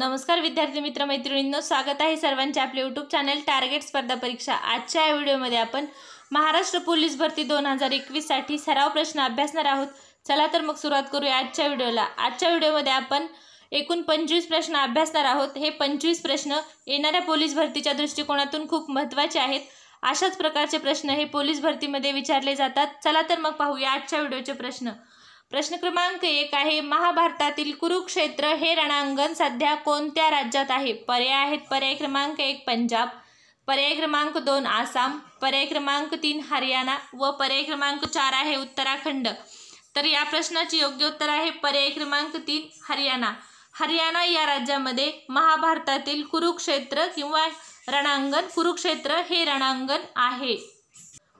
नमस्कार विद्यार्थी मित्र मैत्रिणींनो स्वागत आहे सर्वांचे आपले यूट्यूब चॅनल टार्गेट स्पर्धा परीक्षा आजच्या या व्हिडिओमध्ये आपण महाराष्ट्र पोलीस भरती दोन हजार एकवीससाठी सराव प्रश्न अभ्यासणार आहोत चला तर मग सुरुवात करूया आजच्या व्हिडिओला आजच्या व्हिडिओमध्ये आपण एकूण पंचवीस प्रश्न अभ्यासणार आहोत हे पंचवीस प्रश्न येणाऱ्या पोलीस भरतीच्या दृष्टिकोनातून खूप महत्त्वाचे आहेत अशाच प्रकारचे प्रश्न हे पोलीस भरतीमध्ये विचारले जातात चला तर मग पाहूया आजच्या व्हिडिओचे प्रश्न प्रश्न क्रमांक एक आहे महाभारतातील कुरुक्षेत्र हे रणांगण सध्या कोणत्या राज्यात आहे पर्याय आहेत पर्याय क्रमांक एक पंजाब पर्याय क्रमांक दोन आसाम पर्याय क्रमांक तीन हरियाणा व पर्याय क्रमांक चार आहे उत्तराखंड तर या प्रश्नाचे योग्य उत्तर आहे पर्याय क्रमांक तीन हरियाणा हरियाणा या राज्यामध्ये महाभारतातील कुरुक्षेत्र किंवा रणांगण कुरुक्षेत्र हे रणांगण आहे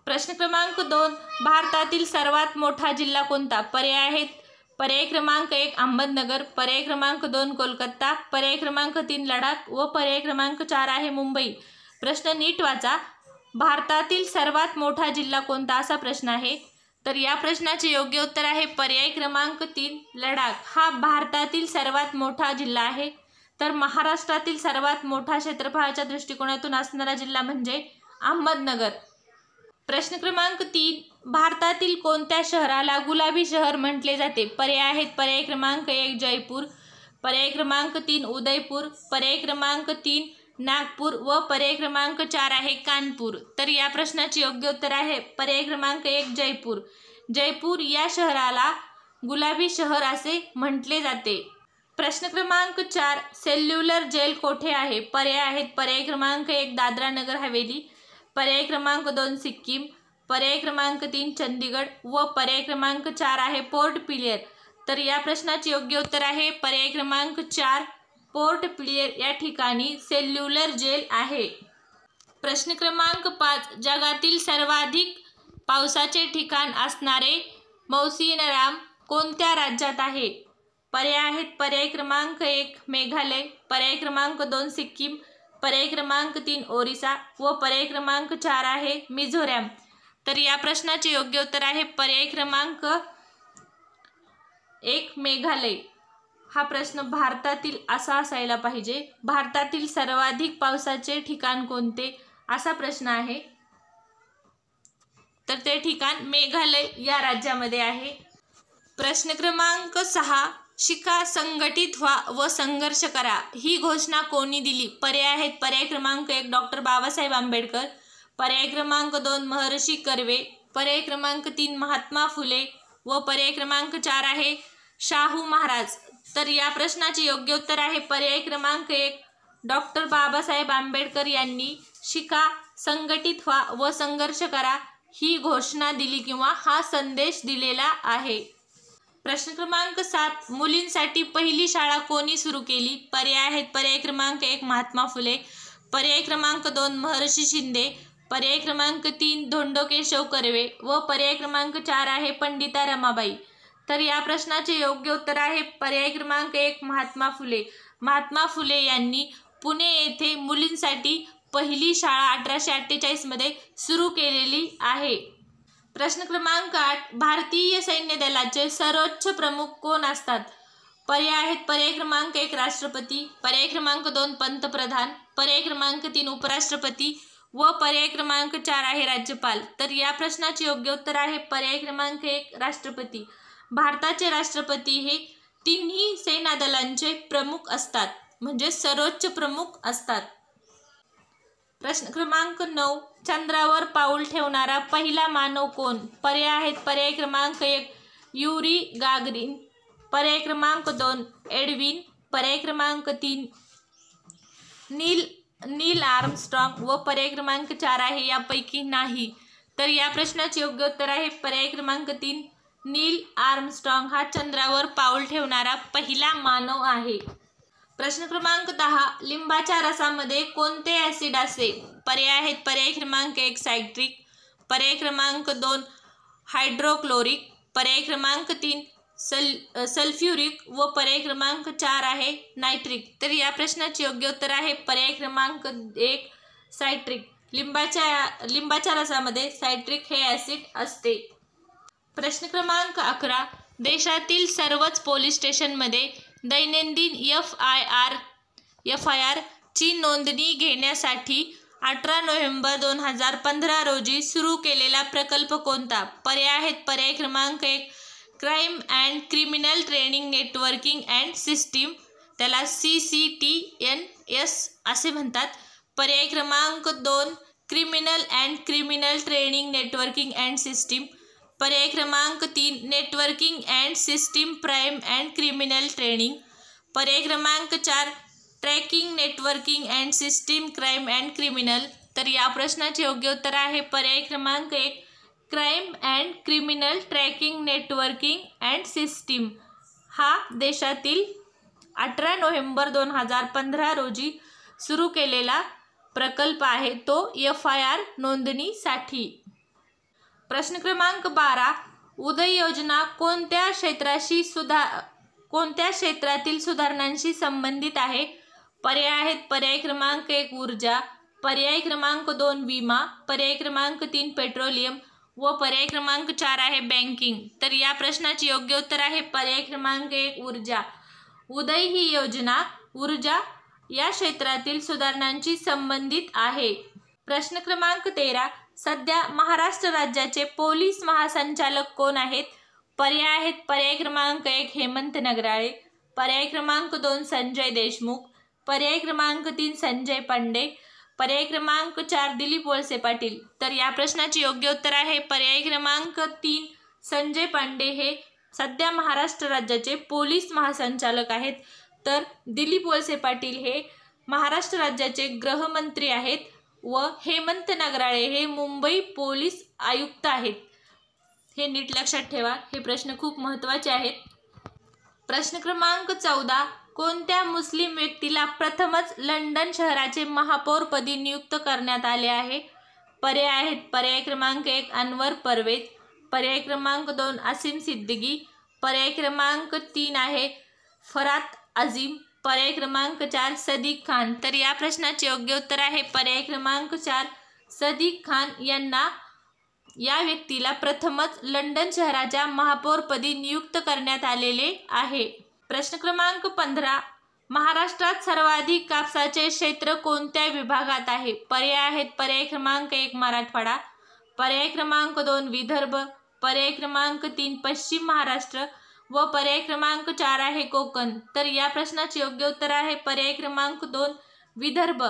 प्रश्न क्रमांक दोन भारतातील सर्वात मोठा जिल्हा कोणता पर्याय आहेत पर्याय क्रमांक एक अहमदनगर पर्याय क्रमांक दोन कोलकाता पर्याय क्रमांक तीन लडाख व पर्याय क्रमांक चार आहे मुंबई प्रश्न नीट वाचा भारतातील सर्वात मोठा जिल्हा कोणता असा प्रश्न आहे तर या प्रश्नाचे योग्य उत्तर आहे पर्याय क्रमांक तीन लडाख हा भारतातील सर्वात मोठा जिल्हा आहे तर महाराष्ट्रातील सर्वात मोठा क्षेत्रफळाच्या दृष्टिकोनातून असणारा जिल्हा म्हणजे अहमदनगर प्रश्न क्रमांक तीन भारतातील कोणत्या शहराला गुलाबी शहर म्हटले जाते पर्याय आहेत पर्याय क्रमांक एक जयपूर पर्याय क्रमांक तीन उदयपूर पर्याय क्रमांक तीन नागपूर व पर्याय क्रमांक चार आहे कानपूर तर या प्रश्नाचे योग्य उत्तर आहे पर्याय क्रमांक एक जयपूर जयपूर या शहराला गुलाबी शहर असे म्हटले जाते प्रश्न क्रमांक चार सेल्युलर जेल कोठे आहे पर्याय आहेत पर्याय क्रमांक एक दादरा नगर हवेली पर्याय क्रमांक दोन सिक्कीम पर्याय क्रमांक तीन चंदीगड व पर्याय क्रमांक चार आहे पोर्ट पिलियर तर या प्रश्नाचे योग्य उत्तर आहे पर्याय क्रमांक चार पोर्ट पिलियर या ठिकाणी सेल्युलर जेल आहे प्रश्न क्रमांक पाच जगातील सर्वाधिक पावसाचे ठिकाण असणारे मौसिनराम कोणत्या राज्यात आहे पर्याय आहेत पर्याय क्रमांक एक मेघालय पर्याय क्रमांक दोन सिक्कीम पर्याय क्रमांक तीन ओरिसा व पर्याय क्रमांक चार आहे मिझोरॅम तर या प्रश्नाचे योग्य उत्तर आहे पर्याय क्रमांक एक मेघालय हा प्रश्न भारतातील असा असायला पाहिजे भारतातील सर्वाधिक पावसाचे ठिकाण कोणते असा प्रश्न आहे तर ते ठिकाण मेघालय या राज्यामध्ये आहे प्रश्न क्रमांक सहा शिका संघटित व्हा व संघर्ष करा ही घोषणा कोणी दिली पर्याय आहेत पर्याय क्रमांक एक डॉक्टर बाबासाहेब आंबेडकर पर्याय क्रमांक दोन महर्षी कर्वे पर्याय क्रमांक तीन महात्मा फुले व पर्याय क्रमांक चार आहे शाहू महाराज तर या प्रश्नाचे योग्य उत्तर आहे पर्याय क्रमांक एक डॉक्टर बाबासाहेब आंबेडकर यांनी शिका संघटित व्हा व संघर्ष करा ही घोषणा दिली किंवा हा संदेश दिलेला आहे प्रश्न क्रमांक सात मुलींसाठी पहिली शाळा कोणी सुरू केली पर्याय आहेत पर्याय क्रमांक एक महात्मा फुले पर्याय क्रमांक दोन महर्षी शिंदे पर्याय क्रमांक तीन धोंडो केशव कर्वे व पर्याय क्रमांक चार आहे पंडिता रमाबाई तर या प्रश्नाचे योग्य उत्तर आहे पर्याय क्रमांक एक महात्मा फुले महात्मा फुले यांनी पुणे येथे मुलींसाठी पहिली शाळा अठराशे अठ्ठेचाळीसमध्ये सुरू केलेली आहे प्रश्न क्रमांक आठ भारतीय सैन्य दलाचे सर्वोच्च प्रमुख कोण असतात पर्याय आहेत पर्याय क्रमांक एक राष्ट्रपती पर्याय क्रमांक दोन पंतप्रधान पर्याय क्रमांक तीन उपराष्ट्रपती व पर्याय क्रमांक चार आहे राज्यपाल तर या प्रश्नाचे योग्य उत्तर आहे पर्याय क्रमांक एक राष्ट्रपती भारताचे राष्ट्रपती हे तिन्ही सेना दलांचे प्रमुख असतात म्हणजे सर्वोच्च प्रमुख असतात प्रश्न क्रमांक नऊ चंद्रावर पाऊल ठेवणारा पहिला मानव कोण पर्याय आहेत पर्याय क्रमांक एक युरी गागरीन पर्याय क्रमांक दोन एडविन पर्याय क्रमांक तीन नील नील आर्मस्ट्रॉंग व पर्याय क्रमांक चार आहे यापैकी नाही तर या प्रश्नाचे योग्य उत्तर आहे पर्याय क्रमांक तीन नील आर्मस्ट्रॉंग हा चंद्रावर पाऊल ठेवणारा पहिला मानव आहे प्रश्न क्रमांक दहा लिंबाच्या रसामध्ये कोणते ॲसिड असते पर्याय आहेत पर्याय क्रमांक एक सायट्रिक पर्याय क्रमांक दोन हायड्रोक्लोरिक पर्याय क्रमांक तीन सल सल्फ्युरिक व पर्याय क्रमांक चार आहे नायट्रिक तर या प्रश्नाचे योग्य उत्तर आहे पर्याय क्रमांक एक सायट्रिक लिंबाच्या लिंबाच्या रसामध्ये सायट्रिक हे ॲसिड असते प्रश्न क्रमांक अकरा देशातील सर्वच पोलीस स्टेशनमध्ये दैनंदिन F I R F I आरची ची नोंदणी घेण्यासाठी अठरा नोव्हेंबर दोन हजार पंधरा रोजी सुरू केलेला प्रकल्प कोणता पर्याय आहेत पर्याय क्रमांक एक crime and criminal training networking and system त्याला C C T N S असे म्हणतात पर्याय क्रमांक दोन criminal and criminal training networking and system पर्याय क्रमांक तीन networking and system prime and criminal training पर्याय क्रमांक चार tracking networking and system crime and criminal तर या प्रश्नाचे योग्य उत्तर आहे पर्याय क्रमांक एक crime and criminal tracking networking and system हा देशातील अठरा नोव्हेंबर दोन हजार पंधरा रोजी सुरू केलेला प्रकल्प आहे तो एफ आय आर नोंदणीसाठी प्रश्न क्रमांक बारा उदय योजना कोणत्या क्षेत्राशी सुधा कोणत्या क्षेत्रातील सुधारणांशी संबंधित आहे पर्याय आहेत पर्याय क्रमांक एक ऊर्जा पर्याय क्रमांक दोन विमा पर्याय क्रमांक तीन पेट्रोलियम व पर्याय क्रमांक चार आहे बँकिंग तर या प्रश्नाचे योग्य उत्तर आहे पर्याय क्रमांक एक ऊर्जा उदय ही योजना ऊर्जा या क्षेत्रातील सुधारणांशी संबंधित आहे प्रश्न क्रमांक तेरा सध्या महाराष्ट्र राज्याचे पोलीस महासंचालक कोण आहेत पर्याय आहेत पर्याय क्रमांक एक हेमंत नगराळे पर्याय क्रमांक दोन संजय देशमुख पर्याय क्रमांक तीन संजय पांडे पर्याय क्रमांक चार दिलीप वळसे पाटील तर या प्रश्नाची योग्य उत्तर आहे पर्याय क्रमांक तीन संजय पांडे हे सध्या महाराष्ट्र राज्याचे पोलीस महासंचालक आहेत तर दिलीप वळसे पाटील हे महाराष्ट्र राज्याचे गृहमंत्री आहेत व हेमंत नगराळे हे मुंबई पोलीस आयुक्त आहेत हे नीट लक्षात ठेवा हे प्रश्न खूप महत्त्वाचे आहेत प्रश्न क्रमांक चौदा कोणत्या मुस्लिम व्यक्तीला प्रथमच लंडन शहराचे महापौरपदी नियुक्त करण्यात आले आहे पर्याय आहेत पर्याय क्रमांक एक अनवर परवेज पर्याय क्रमांक दोन असीम सिद्दीकी पर्याय क्रमांक तीन आहे फरात अजीम पर्याय क्रमांक चार सदिक खान तर या प्रश्नाचे योग्य उत्तर आहे पर्याय क्रमांक चार सदिक खान यांना या व्यक्तीला प्रथमच लंडन शहराच्या महापौरपदी नियुक्त करण्यात आलेले आहे प्रश्न क्रमांक पंधरा महाराष्ट्रात सर्वाधिक कापसाचे क्षेत्र कोणत्या विभागात आहे पर्याय आहेत पर्याय क्रमांक एक मराठवाडा पर्याय क्रमांक दोन विदर्भ पर्याय क्रमांक तीन पश्चिम महाराष्ट्र व पर्याय क्रमांक चार आहे कोकण तर या प्रश्नाचे योग्य उत्तर आहे पर्याय क्रमांक दोन विदर्भ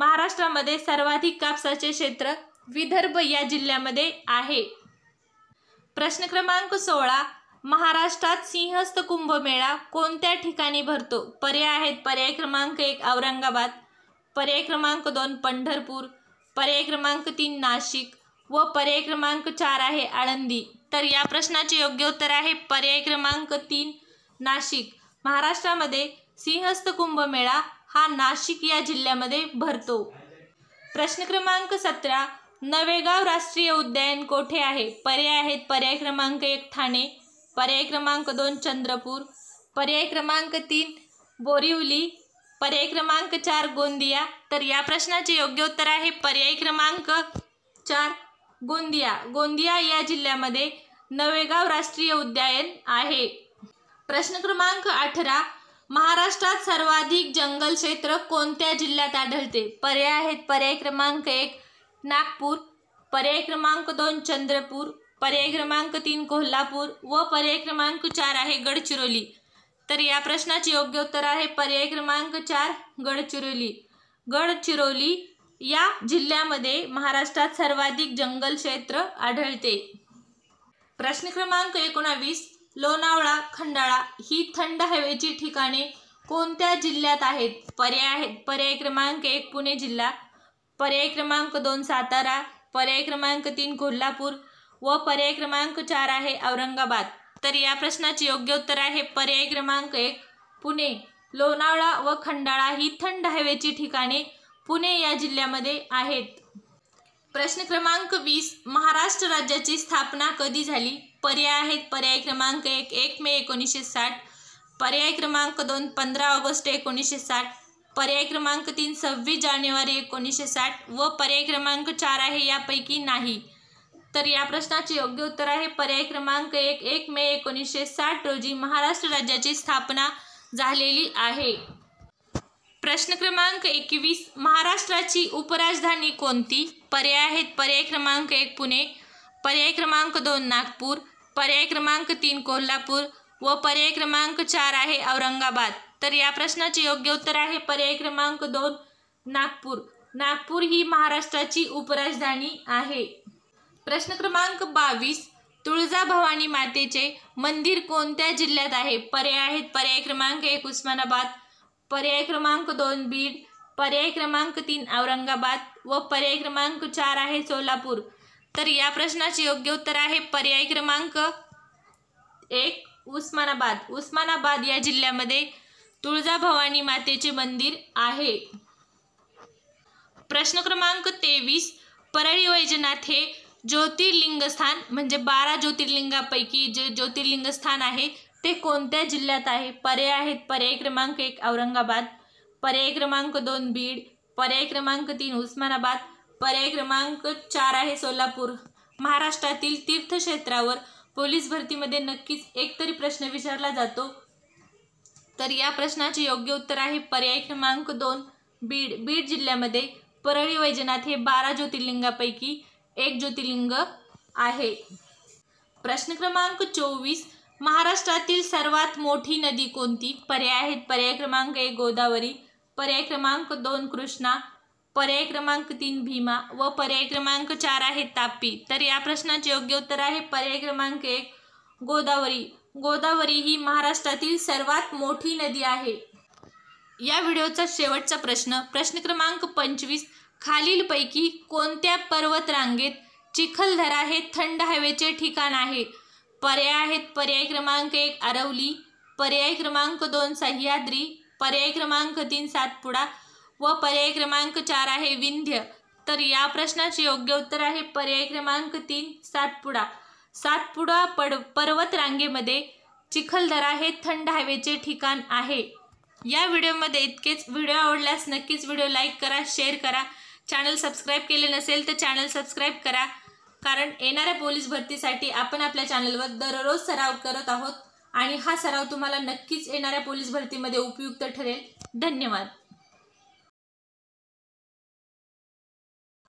महाराष्ट्रामध्ये सर्वाधिक कापसाचे क्षेत्र विदर्भ या जिल्ह्यामध्ये आहे प्रश्न क्रमांक सोळा महाराष्ट्रात सिंहस्थ कुंभमेळा कोणत्या ठिकाणी भरतो पर्याय आहेत पर्याय क्रमांक एक औरंगाबाद पर्याय क्रमांक दोन पंढरपूर पर्याय क्रमांक तीन नाशिक व पर्याय क्रमांक चार आहे आळंदी तर या प्रश्नाचे योग्य उत्तर आहे पर्याय क्रमांक तीन नाशिक महाराष्ट्रामध्ये सिंहस्थ कुंभमेळा हा नाशिक या जिल्ह्यामध्ये भरतो प्रश्न क्रमांक सतरा नवेगाव राष्ट्रीय उद्यान कोठे आहे पर्याय आहेत पर्याय क्रमांक एक ठाणे पर्याय क्रमांक दोन चंद्रपूर पर्याय क्रमांक तीन बोरिवली पर्याय क्रमांक चार गोंदिया तर या प्रश्नाचे योग्य उत्तर आहे पर्याय क्रमांक चार गोंदिया गोंदिया या जिल्ह्यामध्ये नवेगाव राष्ट्रीय उद्यान आहे प्रश्न क्रमांक अठरा महाराष्ट्रात सर्वाधिक जंगल क्षेत्र कोणत्या जिल्ह्यात आढळते पर्याय आहेत पर्याय क्रमांक एक नागपूर पर्याय क्रमांक दोन चंद्रपूर पर्याय क्रमांक तीन कोल्हापूर व पर्याय क्रमांक चार आहे गडचिरोली तर या प्रश्नाचे योग्य उत्तर आहे पर्याय क्रमांक चार गडचिरोली गडचिरोली या जिल्ह्यामध्ये महाराष्ट्रात सर्वाधिक जंगल क्षेत्र आढळते प्रश्न क्रमांक एकोणावीस लोणावळा खंडाळा ही थंड हवेची ठिकाणे कोणत्या जिल्ह्यात आहेत पर्याय आहेत पर्याय क्रमांक एक पुणे जिल्हा पर्याय क्रमांक दोन सातारा पर्याय क्रमांक तीन कोल्हापूर व पर्याय क्रमांक चार आहे औरंगाबाद तर या प्रश्नाचे योग्य उत्तर आहे पर्याय क्रमांक एक पुणे लोणावळा व खंडाळा ही थंड हवेची ठिकाणे पुणे या जिल्ह्यामध्ये आहेत प्रश्न क्रमांक वीस महाराष्ट्र राज्याची स्थापना कधी झाली पर्याय आहेत पर्याय क्रमांक एक एक मे एकोणीसशे साठ पर्याय क्रमांक दोन पंधरा ऑगस्ट एकोणीसशे साठ पर्याय क्रमांक तीन सव्वीस जानेवारी एकोणीसशे साठ व पर्याय क्रमांक चार आहे यापैकी नाही तर या प्रश्नाचे योग्य उत्तर आहे पर्याय क्रमांक एक एक मे एकोणीसशे साठ रोजी महाराष्ट्र राज्याची स्थापना झालेली आहे प्रश्न क्रमांक एकवीस महाराष्ट्राची उपराजधानी कोणती पर्याय आहेत पर्याय क्रमांक एक पुणे पर्याय क्रमांक दोन नागपूर पर्याय क्रमांक तीन कोल्हापूर व पर्याय क्रमांक चार आहे औरंगाबाद तर या प्रश्नाचे योग्य उत्तर आहे पर्याय क्रमांक दोन नागपूर नागपूर ही महाराष्ट्राची उपराजधानी आहे प्रश्न क्रमांक बावीस तुळजाभवानी मातेचे मंदिर कोणत्या जिल्ह्यात आहे पर्याय आहेत पर्याय क्रमांक एक उस्मानाबाद पर्याय क्रमांक दोन बीड पर्याय क्रमांक तीन औरंगाबाद व पर्याय क्रमांक चार आहे सोलापूर तर या प्रश्नाचे योग्य उत्तर आहे पर्याय क्रमांक एक उस्मानाबाद उस्मानाबाद या जिल्ह्यामध्ये तुळजाभवानी मातेचे मंदिर आहे प्रश्न क्रमांक तेवीस परळी वैजनाथ हे ज्योतिर्लिंग स्थान म्हणजे बारा ज्योतिर्लिंगापैकी जे ज्योतिर्लिंगस्थान आहे ते कोणत्या जिल्ह्यात आहे पर्याय आहेत पर्याय क्रमांक एक औरंगाबाद पर्याय क्रमांक दोन बीड पर्याय क्रमांक तीन उस्मानाबाद पर्याय क्रमांक चार आहे सोलापूर महाराष्ट्रातील तीर्थक्षेत्रावर पोलीस भरतीमध्ये नक्कीच एकतरी प्रश्न विचारला जातो तर या प्रश्नाचे योग्य उत्तर आहे पर्याय क्रमांक दोन बीड बीड जिल्ह्यामध्ये परळी वैजनाथ हे बारा ज्योतिर्लिंगापैकी एक ज्योतिर्लिंग आहे प्रश्न क्रमांक चोवीस महाराष्ट्रातील सर्वात मोठी नदी कोणती पर्याय आहेत पर्याय क्रमांक एक गोदावरी पर्याय क्रमांक दोन कृष्णा पर्याय क्रमांक तीन भीमा व पर्याय क्रमांक चार आहे तापी तर या प्रश्नाचे योग्य उत्तर आहे पर्याय क्रमांक एक गोदावरी गोदावरी ही महाराष्ट्रातील सर्वात मोठी नदी आहे या व्हिडिओचा शेवटचा प्रश्न प्रश्न क्रमांक पंचवीस खालीलपैकी कोणत्या पर्वतरांगेत चिखलधरा हे थंड हवेचे ठिकाण आहे पर्याय आहेत पर्याय क्रमांक एक आरवली पर्याय क्रमांक दोन सह्याद्री पर्याय क्रमांक तीन सातपुडा व पर्याय क्रमांक चार आहे विंध्य तर या प्रश्नाचे योग्य उत्तर आहे पर्याय क्रमांक तीन सातपुडा सातपुडा पड पर्वत रांगेमध्ये चिखलदरा हे थंड हवेचे ठिकाण आहे या व्हिडिओमध्ये इतकेच व्हिडिओ आवडल्यास नक्कीच व्हिडिओ लाईक करा शेअर करा चॅनल सबस्क्राईब केले नसेल तर चॅनल सबस्क्राईब करा कारण येणाऱ्या पोलीस भरतीसाठी आपण आपल्या चॅनलवर दररोज सराव करत आहोत आणि हा सराव तुम्हाला नक्कीच येणाऱ्या पोलीस भरतीमध्ये उपयुक्त ठरेल धन्यवाद